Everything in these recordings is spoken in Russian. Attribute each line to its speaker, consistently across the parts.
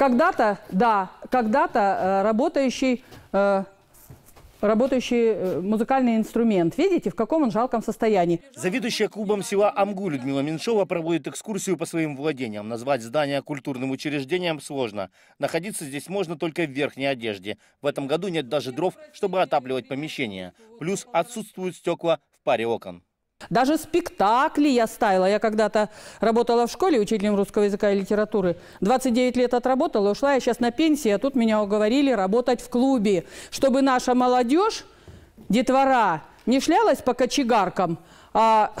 Speaker 1: Когда-то, да, когда-то э, работающий, э, работающий э, музыкальный инструмент. Видите, в каком он жалком состоянии.
Speaker 2: Заведующая клубом села Амгу Людмила Меньшова проводит экскурсию по своим владениям. Назвать здание культурным учреждением сложно. Находиться здесь можно только в верхней одежде. В этом году нет даже дров, чтобы отапливать помещение. Плюс отсутствуют стекла в паре окон.
Speaker 1: Даже спектакли я ставила. Я когда-то работала в школе учителем русского языка и литературы. 29 лет отработала, ушла. Я сейчас на пенсии, а тут меня уговорили работать в клубе, чтобы наша молодежь, детвора, не шлялась по кочегаркам, а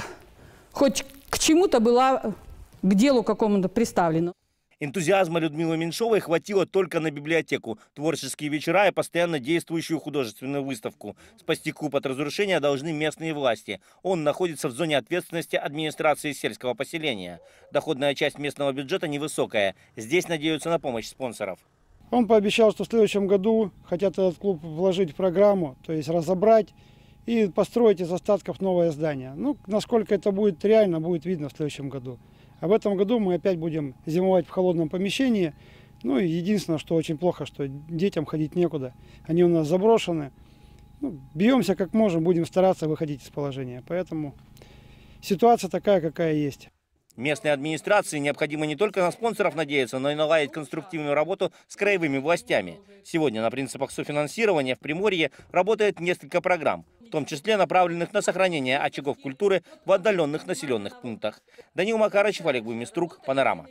Speaker 1: хоть к чему-то была, к делу какому-то приставлена.
Speaker 2: Энтузиазма Людмилы Меньшовой хватило только на библиотеку, творческие вечера и постоянно действующую художественную выставку. Спасти клуб от разрушения должны местные власти. Он находится в зоне ответственности администрации сельского поселения. Доходная часть местного бюджета невысокая. Здесь надеются на помощь спонсоров.
Speaker 3: Он пообещал, что в следующем году хотят этот клуб вложить в программу, то есть разобрать и построить из остатков новое здание. Ну, насколько это будет реально, будет видно в следующем году. А в этом году мы опять будем зимовать в холодном помещении. Ну и единственное, что очень плохо, что детям ходить некуда. Они у нас заброшены. Ну, бьемся как можем, будем стараться выходить из положения. Поэтому ситуация такая, какая есть.
Speaker 2: Местной администрации необходимо не только на спонсоров надеяться, но и наладить конструктивную работу с краевыми властями. Сегодня на принципах софинансирования в Приморье работает несколько программ – в том числе направленных на сохранение очагов культуры в отдаленных населенных пунктах. Данил Макарович Олег Бумиструк, Панорама.